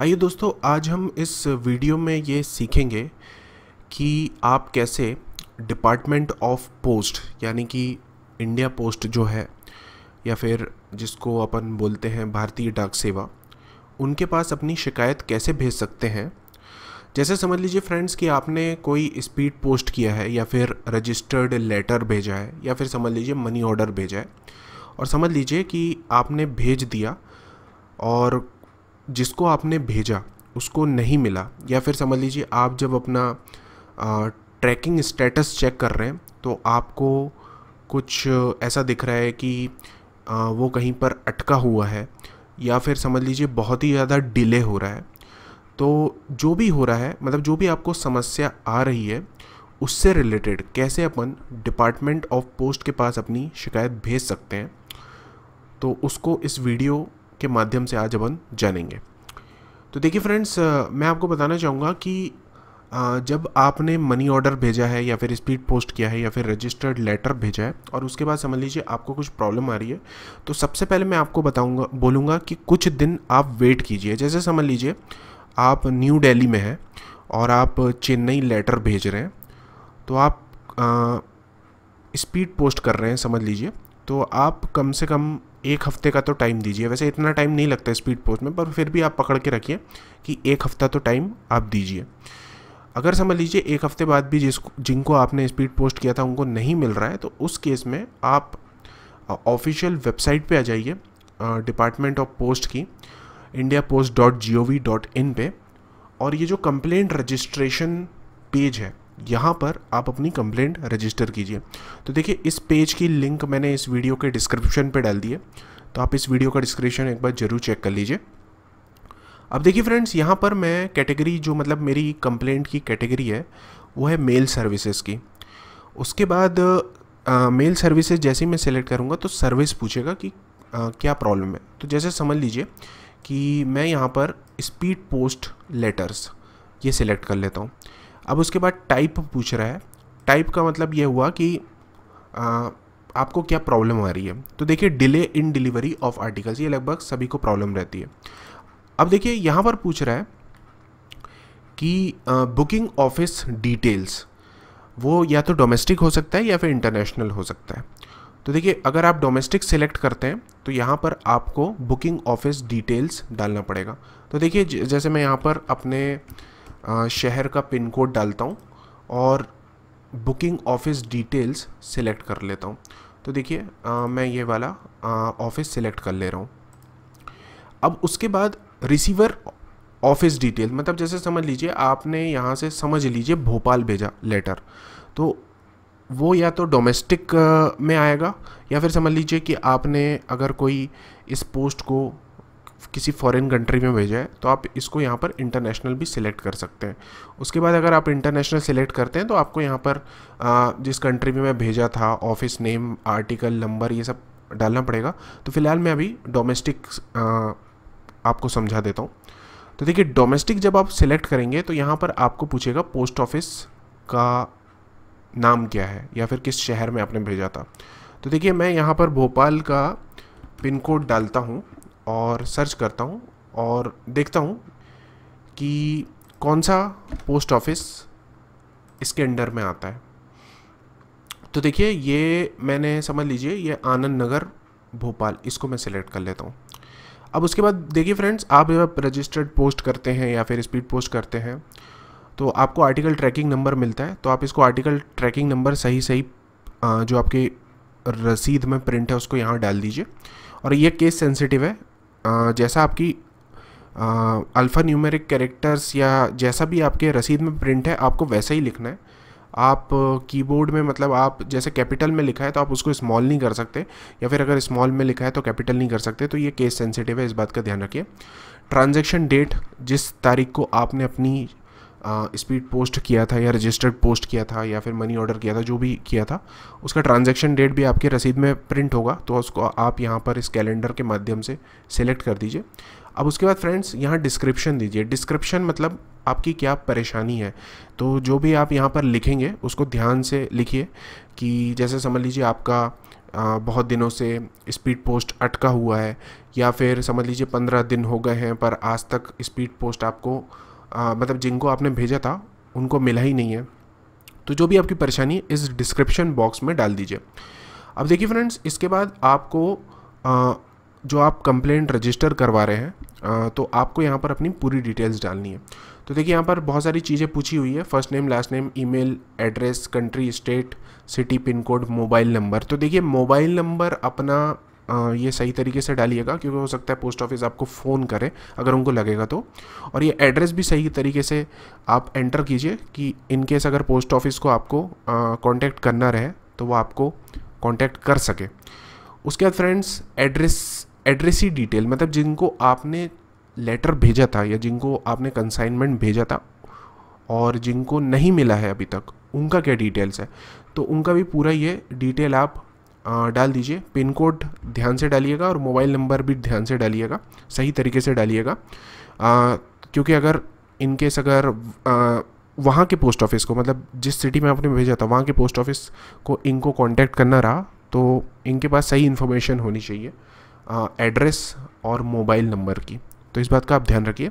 आइए दोस्तों आज हम इस वीडियो में ये सीखेंगे कि आप कैसे डिपार्टमेंट ऑफ पोस्ट यानी कि इंडिया पोस्ट जो है या फिर जिसको अपन बोलते हैं भारतीय डाक सेवा उनके पास अपनी शिकायत कैसे भेज सकते हैं जैसे समझ लीजिए फ्रेंड्स कि आपने कोई स्पीड पोस्ट किया है या फिर रजिस्टर्ड लेटर भेजा है या फिर समझ लीजिए मनी ऑर्डर भेजा है और समझ लीजिए कि आपने भेज दिया और जिसको आपने भेजा उसको नहीं मिला या फिर समझ लीजिए आप जब अपना आ, ट्रैकिंग स्टेटस चेक कर रहे हैं तो आपको कुछ ऐसा दिख रहा है कि आ, वो कहीं पर अटका हुआ है या फिर समझ लीजिए बहुत ही ज़्यादा डिले हो रहा है तो जो भी हो रहा है मतलब जो भी आपको समस्या आ रही है उससे रिलेटेड कैसे अपन डिपार्टमेंट ऑफ पोस्ट के पास अपनी शिकायत भेज सकते हैं तो उसको इस वीडियो के माध्यम से आज अपन जानेंगे तो देखिए फ्रेंड्स मैं आपको बताना चाहूँगा कि जब आपने मनी ऑर्डर भेजा है या फिर स्पीड पोस्ट किया है या फिर रजिस्टर्ड लेटर भेजा है और उसके बाद समझ लीजिए आपको कुछ प्रॉब्लम आ रही है तो सबसे पहले मैं आपको बताऊँगा बोलूँगा कि कुछ दिन आप वेट कीजिए जैसे समझ लीजिए आप न्यू दिल्ली में हैं और आप चेन्नई लेटर भेज रहे हैं तो आप स्पीड पोस्ट कर रहे हैं समझ लीजिए तो आप कम से कम एक हफ्ते का तो टाइम दीजिए वैसे इतना टाइम नहीं लगता स्पीड पोस्ट में पर फिर भी आप पकड़ के रखिए कि एक हफ्ता तो टाइम आप दीजिए अगर समझ लीजिए एक हफ्ते बाद भी जिसको जिनको आपने स्पीड पोस्ट किया था उनको नहीं मिल रहा है तो उस केस में आप ऑफिशियल वेबसाइट पे आ जाइए डिपार्टमेंट ऑफ पोस्ट की India post dot G O V dot in पर और ये जो कंप्लेंट रजिस्ट्रेशन पेज है यहाँ पर आप अपनी कंप्लेंट रजिस्टर कीजिए तो देखिए इस पेज की लिंक मैंने इस वीडियो के डिस्क्रिप्शन पे डाल दी है तो आप इस वीडियो का डिस्क्रिप्शन एक बार ज़रूर चेक कर लीजिए अब देखिए फ्रेंड्स यहाँ पर मैं कैटेगरी जो मतलब मेरी कंप्लेंट की कैटेगरी है वो है मेल सर्विसेज की उसके बाद मेल सर्विसेज जैसे ही मैं सेलेक्ट करूँगा तो सर्विस पूछेगा कि आ, क्या प्रॉब्लम है तो जैसे समझ लीजिए कि मैं यहाँ पर स्पीड पोस्ट लेटर्स ये सिलेक्ट कर लेता हूँ अब उसके बाद टाइप पूछ रहा है टाइप का मतलब ये हुआ कि आ, आपको क्या प्रॉब्लम आ रही है तो देखिए delay in delivery of articles ये लगभग सभी को प्रॉब्लम रहती है अब देखिए यहाँ पर पूछ रहा है कि बुकिंग ऑफिस डिटेल्स वो या तो डोमेस्टिक हो सकता है या फिर इंटरनेशनल हो सकता है तो देखिए अगर आप डोमेस्टिक सेलेक्ट करते हैं तो यहाँ पर आपको बुकिंग ऑफिस डिटेल्स डालना पड़ेगा तो देखिए जैसे मैं यहाँ पर अपने शहर का पिन कोड डालता हूँ और बुकिंग ऑफिस डिटेल्स सिलेक्ट कर लेता हूँ तो देखिए मैं ये वाला ऑफिस सिलेक्ट कर ले रहा हूँ अब उसके बाद रिसीवर ऑफिस डिटेल मतलब जैसे समझ लीजिए आपने यहाँ से समझ लीजिए भोपाल भेजा लेटर तो वो या तो डोमेस्टिक में आएगा या फिर समझ लीजिए कि आपने अगर कोई इस पोस्ट को किसी फॉरेन कंट्री में भेजा है तो आप इसको यहाँ पर इंटरनेशनल भी सिलेक्ट कर सकते हैं उसके बाद अगर आप इंटरनेशनल सिलेक्ट करते हैं तो आपको यहाँ पर जिस कंट्री में मैं भेजा था ऑफिस नेम आर्टिकल नंबर ये सब डालना पड़ेगा तो फिलहाल मैं अभी डोमेस्टिक आपको समझा देता हूँ तो देखिए डोमेस्टिक जब आप सिलेक्ट करेंगे तो यहाँ पर आपको पूछेगा पोस्ट ऑफिस का नाम क्या है या फिर किस शहर में आपने भेजा था तो देखिए मैं यहाँ पर भोपाल का पिन कोड डालता हूँ और सर्च करता हूँ और देखता हूँ कि कौन सा पोस्ट ऑफिस इसके अंडर में आता है तो देखिए ये मैंने समझ लीजिए ये आनंद नगर भोपाल इसको मैं सिलेक्ट कर लेता हूँ अब उसके बाद देखिए फ्रेंड्स आप जब रजिस्टर्ड पोस्ट करते हैं या फिर स्पीड पोस्ट करते हैं तो आपको आर्टिकल ट्रैकिंग नंबर मिलता है तो आप इसको आर्टिकल ट्रैकिंग नंबर सही सही जो आपके रसीद में प्रिंट है उसको यहाँ डाल दीजिए और ये केस सेंसिटिव है जैसा आपकी अल्फ़ा न्यूमेरिक कैरेक्टर्स या जैसा भी आपके रसीद में प्रिंट है आपको वैसा ही लिखना है आप कीबोर्ड में मतलब आप जैसे कैपिटल में लिखा है तो आप उसको स्मॉल नहीं कर सकते या फिर अगर स्मॉल में लिखा है तो कैपिटल नहीं कर सकते तो ये केस सेंसिटिव है इस बात का ध्यान रखिए ट्रांजैक्शन डेट जिस तारीख को आपने अपनी स्पीड पोस्ट किया था या रजिस्टर्ड पोस्ट किया था या फिर मनी ऑर्डर किया था जो भी किया था उसका ट्रांजैक्शन डेट भी आपके रसीद में प्रिंट होगा तो उसको आप यहाँ पर इस कैलेंडर के माध्यम से सेलेक्ट कर दीजिए अब उसके बाद फ्रेंड्स यहाँ डिस्क्रिप्शन दीजिए डिस्क्रिप्शन मतलब आपकी क्या परेशानी है तो जो भी आप यहाँ पर लिखेंगे उसको ध्यान से लिखिए कि जैसे समझ लीजिए आपका बहुत दिनों से स्पीड पोस्ट अटका हुआ है या फिर समझ लीजिए पंद्रह दिन हो गए हैं पर आज तक स्पीड पोस्ट आपको आ, मतलब जिनको आपने भेजा था उनको मिला ही नहीं है तो जो भी आपकी परेशानी इस डिस्क्रिप्शन बॉक्स में डाल दीजिए अब देखिए फ्रेंड्स इसके बाद आपको आ, जो आप कंप्लेंट रजिस्टर करवा रहे हैं तो आपको यहाँ पर अपनी पूरी डिटेल्स डालनी है तो देखिए यहाँ पर बहुत सारी चीज़ें पूछी हुई है first name last name email address country state city pin code mobile number तो देखिए मोबाइल नंबर अपना ये सही तरीके से डालिएगा क्योंकि हो सकता है पोस्ट ऑफिस आपको फ़ोन करे अगर उनको लगेगा तो और ये एड्रेस भी सही तरीके से आप एंटर कीजिए कि इनकेस अगर पोस्ट ऑफिस को आपको कॉन्टेक्ट करना रहे तो वो आपको कॉन्टैक्ट कर सके उसके बाद फ्रेंड्स एड्रेस एड्रेस ही डिटेल मतलब जिनको आपने लेटर भेजा था या जिनको आपने कंसाइनमेंट भेजा था और जिनको नहीं मिला है अभी तक उनका क्या डिटेल्स है तो उनका भी पूरा ये डिटेल आप डाल दीजिए पिन कोड ध्यान से डालिएगा और मोबाइल नंबर भी ध्यान से डालिएगा सही तरीके से डालिएगा क्योंकि अगर इनकेस अगर वहाँ के पोस्ट ऑफिस को मतलब जिस सिटी में आपने भेजा था वहाँ के पोस्ट ऑफिस को इनको कांटेक्ट करना रहा तो इनके पास सही इन्फॉर्मेशन होनी चाहिए एड्रेस और मोबाइल नंबर की तो इस बात का आप ध्यान रखिए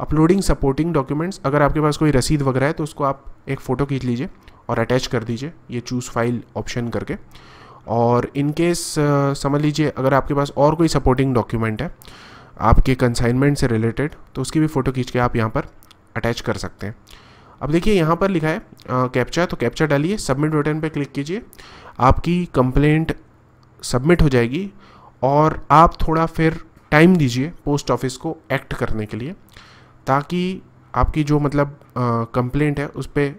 अपलोडिंग सपोर्टिंग डॉक्यूमेंट्स अगर आपके पास कोई रसीद वगैरह है तो उसको आप एक फ़ोटो खींच लीजिए और अटैच कर दीजिए ये चूज़ फाइल ऑप्शन करके और इन केस uh, समझ लीजिए अगर आपके पास और कोई सपोर्टिंग डॉक्यूमेंट है आपके कंसाइनमेंट से रिलेटेड तो उसकी भी फ़ोटो खींच के आप यहाँ पर अटैच कर सकते हैं अब देखिए यहाँ पर लिखा है कैप्चा uh, तो कैप्चा डालिए सबमिट बटन पर क्लिक कीजिए आपकी कंप्लेंट सबमिट हो जाएगी और आप थोड़ा फिर टाइम दीजिए पोस्ट ऑफिस को एक्ट करने के लिए ताकि आपकी जो मतलब कंप्लेंट uh, है उस पर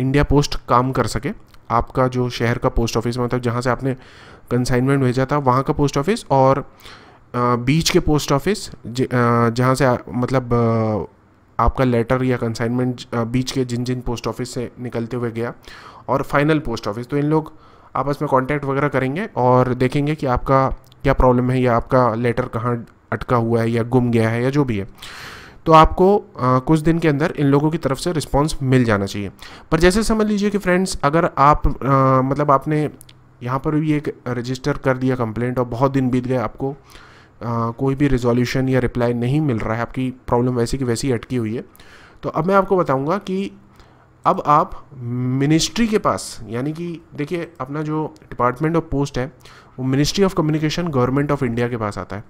इंडिया पोस्ट काम कर सके आपका जो शहर का पोस्ट ऑफिस मतलब जहाँ से आपने कंसाइनमेंट भेजा था वहाँ का पोस्ट ऑफिस और बीच के पोस्ट ऑफिस जहाँ से आ, मतलब आपका लेटर या कंसाइनमेंट बीच के जिन जिन पोस्ट ऑफिस से निकलते हुए गया और फाइनल पोस्ट ऑफिस तो इन लोग आपस में कांटेक्ट वगैरह करेंगे और देखेंगे कि आपका क्या प्रॉब्लम है या आपका लेटर कहाँ अटका हुआ है या गुम गया है या जो भी है तो आपको आ, कुछ दिन के अंदर इन लोगों की तरफ से रिस्पॉन्स मिल जाना चाहिए पर जैसे समझ लीजिए कि फ्रेंड्स अगर आप आ, मतलब आपने यहाँ पर भी एक रजिस्टर कर दिया कंप्लेंट और बहुत दिन बीत गए आपको आ, कोई भी रिजोल्यूशन या रिप्लाई नहीं मिल रहा है आपकी प्रॉब्लम वैसी की वैसी अटकी हुई है तो अब मैं आपको बताऊँगा कि अब आप मिनिस्ट्री के पास यानी कि देखिए अपना जो डिपार्टमेंट ऑफ पोस्ट है वो ministry of communication government of India के पास आता है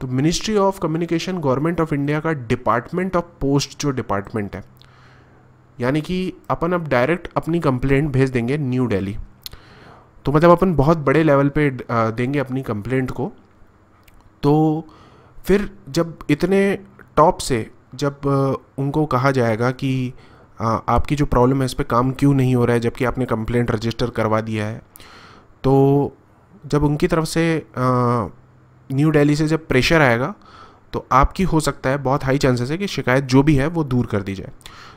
तो ministry of communication government of India का डिपार्टमेंट ऑफ पोस्ट जो डिपार्टमेंट है यानी कि अपन अब डायरेक्ट अपनी कंप्लेंट भेज देंगे न्यू डेली तो मतलब अपन बहुत बड़े लेवल पे देंगे अपनी कंप्लेंट को तो फिर जब इतने टॉप से जब उनको कहा जाएगा कि आपकी जो प्रॉब्लम है इस पर काम क्यों नहीं हो रहा है जबकि आपने कंप्लेंट रजिस्टर करवा दिया है तो जब उनकी तरफ से न्यू दिल्ली से जब प्रेशर आएगा तो आपकी हो सकता है बहुत हाई चांसेस है कि शिकायत जो भी है वो दूर कर दी जाए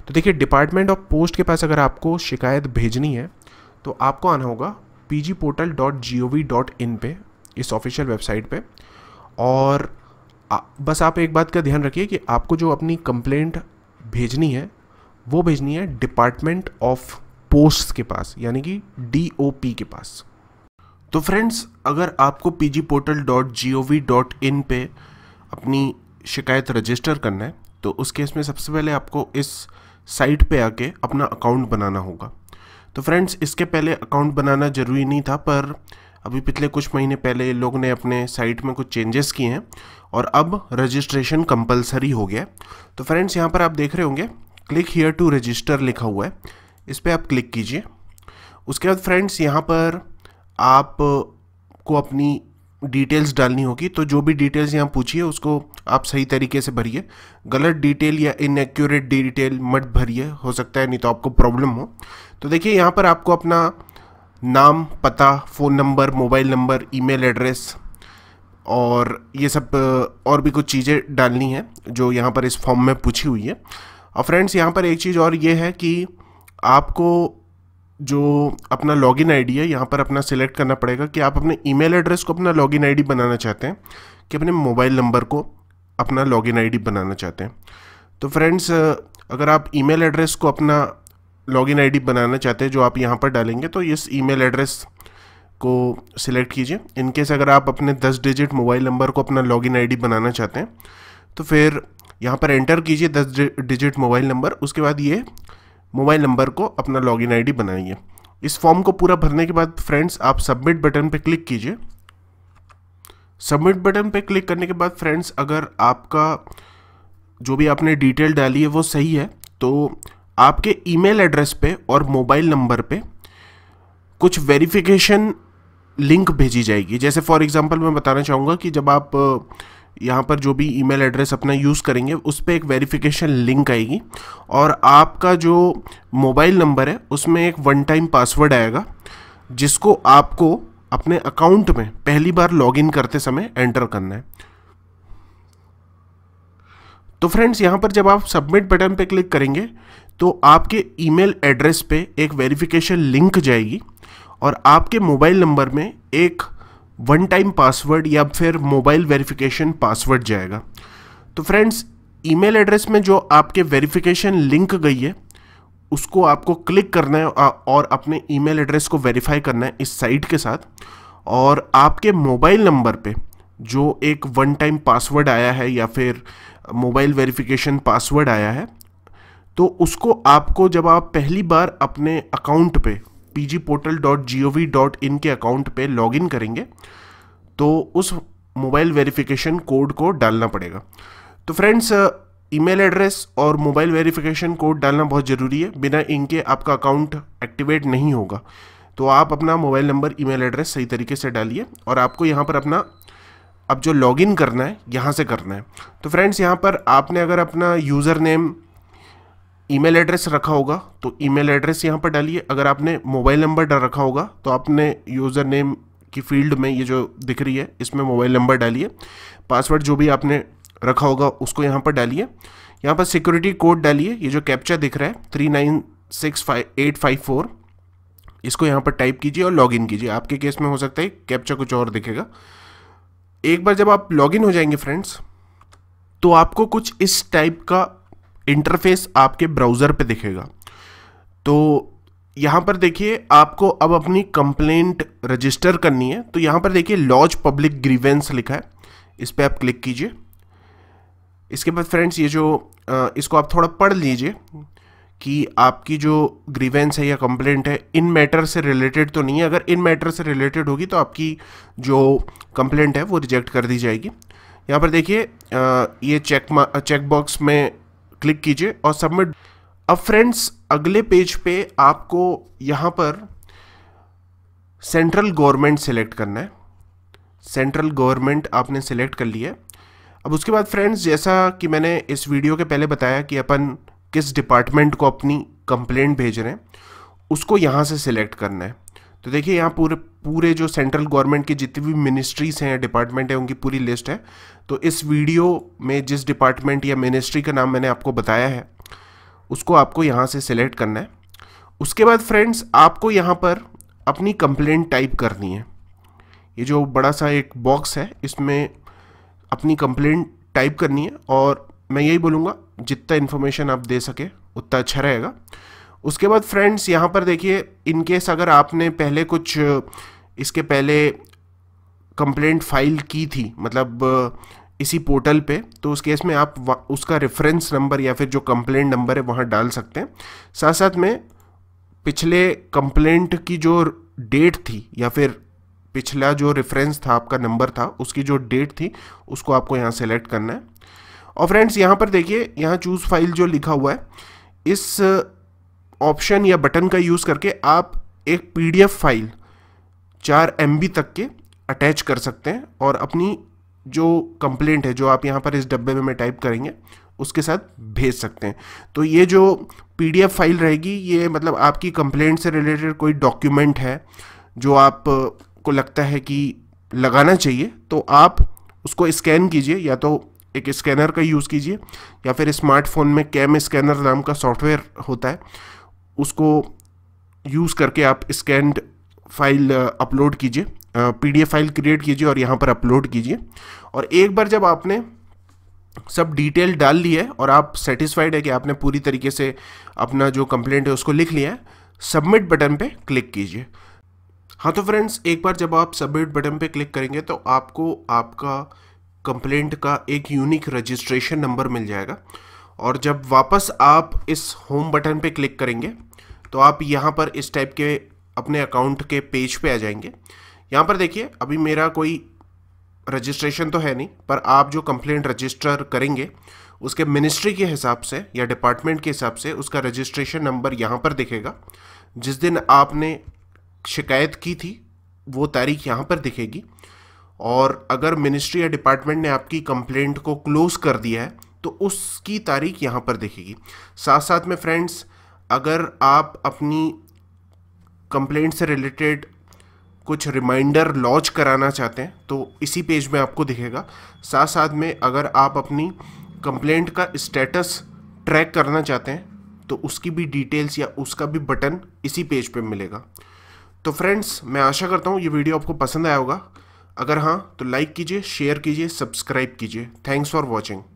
तो देखिए डिपार्टमेंट ऑफ पोस्ट के पास अगर आपको शिकायत भेजनी है तो आपको आना होगा P G portal dot G O V dot in पर इस ऑफिशियल वेबसाइट पे और आ, बस आप एक बात का ध्यान रखिए कि आपको जो अपनी कंप्लेंट भेजनी है वो भेजनी है डिपार्टमेंट ऑफ पोस्ट के पास यानी कि डी के पास तो फ्रेंड्स अगर आपको P G portal dot G O V dot in पर अपनी शिकायत रजिस्टर करना है तो उस केस में सबसे पहले आपको इस साइट पे आके अपना अकाउंट बनाना होगा तो फ्रेंड्स इसके पहले अकाउंट बनाना ज़रूरी नहीं था पर अभी पिछले कुछ महीने पहले लोग ने अपने साइट में कुछ चेंजेस किए हैं और अब रजिस्ट्रेशन कंपलसरी हो गया तो फ्रेंड्स यहाँ पर आप देख रहे होंगे क्लिक हेयर टू रजिस्टर लिखा हुआ है इस पर आप क्लिक कीजिए उसके बाद फ्रेंड्स यहाँ पर आप को अपनी डिटेल्स डालनी होगी तो जो भी डिटेल्स यहाँ पूछिए उसको आप सही तरीके से भरिए गलत डिटेल या इनएक्यूरेट डिटेल मत भरिए हो सकता है नहीं तो आपको प्रॉब्लम हो तो देखिए यहाँ पर आपको अपना नाम पता phone number mobile number email address और ये सब और भी कुछ चीज़ें डालनी है जो यहाँ पर इस फॉर्म में पूछी हुई है और फ्रेंड्स यहाँ पर एक चीज़ और ये है कि आपको जो अपना लॉगिन आईडी है यहाँ पर अपना सिलेक्ट करना पड़ेगा कि आप अपने ईमेल एड्रेस को अपना लॉगिन आईडी बनाना चाहते हैं कि अपने मोबाइल नंबर को अपना लॉगिन आईडी बनाना चाहते हैं तो फ्रेंड्स अगर आप ईमेल एड्रेस को अपना लॉगिन आईडी बनाना चाहते हैं जो आप यहाँ पर डालेंगे तो इस ईमेल एड्रेस को सिलेक्ट कीजिए इनकेस अगर आप अपने दस डिजिट मोबाइल नंबर को अपना लॉगिन आई बनाना चाहते हैं तो फिर यहाँ पर एंटर कीजिए दस डिजिट मोबाइल नंबर उसके बाद ये मोबाइल नंबर को अपना लॉगिन आईडी बनाइए इस फॉर्म को पूरा भरने के बाद फ्रेंड्स आप सबमिट बटन पर क्लिक कीजिए सबमिट बटन पर क्लिक करने के बाद फ्रेंड्स अगर आपका जो भी आपने डिटेल डाली है वो सही है तो आपके ईमेल एड्रेस पे और मोबाइल नंबर पे कुछ वेरिफिकेशन लिंक भेजी जाएगी जैसे फॉर एग्जांपल मैं बताना चाहूँगा कि जब आप यहाँ पर जो भी ईमेल एड्रेस अपना यूज़ करेंगे उस पर एक वेरिफिकेशन लिंक आएगी और आपका जो मोबाइल नंबर है उसमें एक वन टाइम पासवर्ड आएगा जिसको आपको अपने अकाउंट में पहली बार लॉगिन करते समय एंटर करना है तो फ्रेंड्स यहाँ पर जब आप सबमिट बटन पर क्लिक करेंगे तो आपके ईमेल एड्रेस पे एक वेरिफिकेशन लिंक जाएगी और आपके मोबाइल नंबर में एक वन टाइम पासवर्ड या फिर मोबाइल वेरिफिकेशन पासवर्ड जाएगा तो फ्रेंड्स ईमेल एड्रेस में जो आपके वेरिफिकेशन लिंक गई है उसको आपको क्लिक करना है और अपने ईमेल एड्रेस को वेरीफाई करना है इस साइट के साथ और आपके मोबाइल नंबर पे जो एक वन टाइम पासवर्ड आया है या फिर मोबाइल वेरिफिकेशन पासवर्ड आया है तो उसको आपको जब आप पहली बार अपने अकाउंट पे pgportal.gov.in के अकाउंट पे लॉगिन करेंगे तो उस मोबाइल वेरिफिकेशन कोड को डालना पड़ेगा तो फ्रेंड्स ईमेल एड्रेस और मोबाइल वेरिफिकेशन कोड डालना बहुत ज़रूरी है बिना इनके आपका अकाउंट एक्टिवेट नहीं होगा तो आप अपना मोबाइल नंबर ईमेल एड्रेस सही तरीके से डालिए और आपको यहाँ पर अपना अब जो लॉगिन करना है यहाँ से करना है तो फ्रेंड्स यहाँ पर आपने अगर अपना यूज़र नेम ईमेल एड्रेस रखा होगा तो ईमेल एड्रेस यहाँ पर डालिए अगर आपने मोबाइल नंबर डाल रखा होगा तो आपने यूज़र नेम की फील्ड में ये जो दिख रही है इसमें मोबाइल नंबर डालिए पासवर्ड जो भी आपने रखा होगा उसको यहाँ पर डालिए यहाँ पर सिक्योरिटी कोड डालिए ये जो कैप्चा दिख रहा है three nine six five eight five four इसको यहाँ पर टाइप कीजिए और लॉगिन कीजिए आपके केस में हो सकता है कैप्चा कुछ और दिखेगा एक बार जब आप लॉगिन हो जाएंगे फ्रेंड्स तो आपको कुछ इस टाइप का इंटरफेस आपके ब्राउज़र पे दिखेगा तो यहाँ पर देखिए आपको अब अपनी कंप्लेंट रजिस्टर करनी है तो यहाँ पर देखिए लॉज पब्लिक ग्रीवेंस लिखा है इस पर आप क्लिक कीजिए इसके बाद फ्रेंड्स ये जो इसको आप थोड़ा पढ़ लीजिए कि आपकी जो ग्रीवेंस है या कंप्लेंट है इन मैटर से रिलेटेड तो नहीं है अगर इन मैटर से रिलेटेड होगी तो आपकी जो कंप्लेंट है वो रिजेक्ट कर दी जाएगी यहाँ पर देखिए ये चेक चेक बॉक्स में क्लिक कीजिए और सबमिट अब फ्रेंड्स अगले पेज पे आपको यहाँ पर सेंट्रल गवर्नमेंट सेलेक्ट करना है सेंट्रल गवर्नमेंट आपने सेलेक्ट कर लिया अब उसके बाद फ्रेंड्स जैसा कि मैंने इस वीडियो के पहले बताया कि अपन किस डिपार्टमेंट को अपनी कंप्लेंट भेज रहे हैं उसको यहाँ से सिलेक्ट करना है तो देखिए यहाँ पूरे पूरे जो सेंट्रल गवर्नमेंट की जितनी भी मिनिस्ट्रीज़ हैं डिपार्टमेंट है उनकी पूरी लिस्ट है तो इस वीडियो में जिस डिपार्टमेंट या मिनिस्ट्री का नाम मैंने आपको बताया है उसको आपको यहाँ से सिलेक्ट करना है उसके बाद फ्रेंड्स आपको यहाँ पर अपनी कंप्लेंट टाइप करनी है ये जो बड़ा सा एक बॉक्स है इसमें अपनी कंप्लेंट टाइप करनी है और मैं यही बोलूँगा जितना इन्फॉर्मेशन आप दे सके उतना अच्छा रहेगा उसके बाद फ्रेंड्स यहाँ पर देखिए इनकेस अगर आपने पहले कुछ इसके पहले कंप्लेंट फाइल की थी मतलब इसी पोर्टल पे तो उस केस में आप उसका रेफरेंस नंबर या फिर जो कंप्लेंट नंबर है वहाँ डाल सकते हैं साथ साथ में पिछले कंप्लेंट की जो डेट थी या फिर पिछला जो रेफरेंस था आपका नंबर था उसकी जो डेट थी उसको आपको यहाँ सेलेक्ट करना है और फ्रेंड्स यहाँ पर देखिए यहाँ चूज़ फाइल जो लिखा हुआ है इस ऑप्शन या बटन का यूज़ करके आप एक पीडीएफ फाइल चार एम तक के अटैच कर सकते हैं और अपनी जो कंप्लेंट है जो आप यहाँ पर इस डब्बे में मैं टाइप करेंगे उसके साथ भेज सकते हैं तो ये जो पीडीएफ फाइल रहेगी ये मतलब आपकी कंप्लेंट से रिलेटेड कोई डॉक्यूमेंट है जो आप को लगता है कि लगाना चाहिए तो आप उसको स्कैन कीजिए या तो एक स्कैनर का यूज़ कीजिए या फिर स्मार्टफोन में कैम स्कैनर नाम का सॉफ्टवेयर होता है उसको यूज़ करके आप स्कैंड फाइल अपलोड कीजिए पीडीएफ फाइल क्रिएट कीजिए और यहाँ पर अपलोड कीजिए और एक बार जब आपने सब डिटेल डाल ली है और आप सेटिस्फाइड है कि आपने पूरी तरीके से अपना जो कंप्लेंट है उसको लिख लिया है सबमिट बटन पे क्लिक कीजिए हाँ तो फ्रेंड्स एक बार जब आप सबमिट बटन पे क्लिक करेंगे तो आपको आपका कंप्लेंट का एक यूनिक रजिस्ट्रेशन नंबर मिल जाएगा और जब वापस आप इस होम बटन पे क्लिक करेंगे तो आप यहाँ पर इस टाइप के अपने अकाउंट के पेज पे आ जाएंगे यहाँ पर देखिए अभी मेरा कोई रजिस्ट्रेशन तो है नहीं पर आप जो कंप्लेंट रजिस्टर करेंगे उसके मिनिस्ट्री के हिसाब से या डिपार्टमेंट के हिसाब से उसका रजिस्ट्रेशन नंबर यहाँ पर दिखेगा जिस दिन आपने शिकायत की थी वो तारीख यहाँ पर दिखेगी और अगर मिनिस्ट्री या डिपार्टमेंट ने आपकी कंप्लेंट को क्लोज़ कर दिया है तो उसकी तारीख यहाँ पर दिखेगी साथ साथ में फ्रेंड्स अगर आप अपनी कंप्लेंट से रिलेटेड कुछ रिमाइंडर लॉन्च कराना चाहते हैं तो इसी पेज में आपको दिखेगा साथ साथ में अगर आप अपनी कंप्लेंट का स्टेटस ट्रैक करना चाहते हैं तो उसकी भी डिटेल्स या उसका भी बटन इसी पेज पे मिलेगा तो फ्रेंड्स मैं आशा करता हूँ ये वीडियो आपको पसंद आया होगा अगर हाँ तो लाइक कीजिए शेयर कीजिए सब्सक्राइब कीजिए थैंक्स फॉर वॉचिंग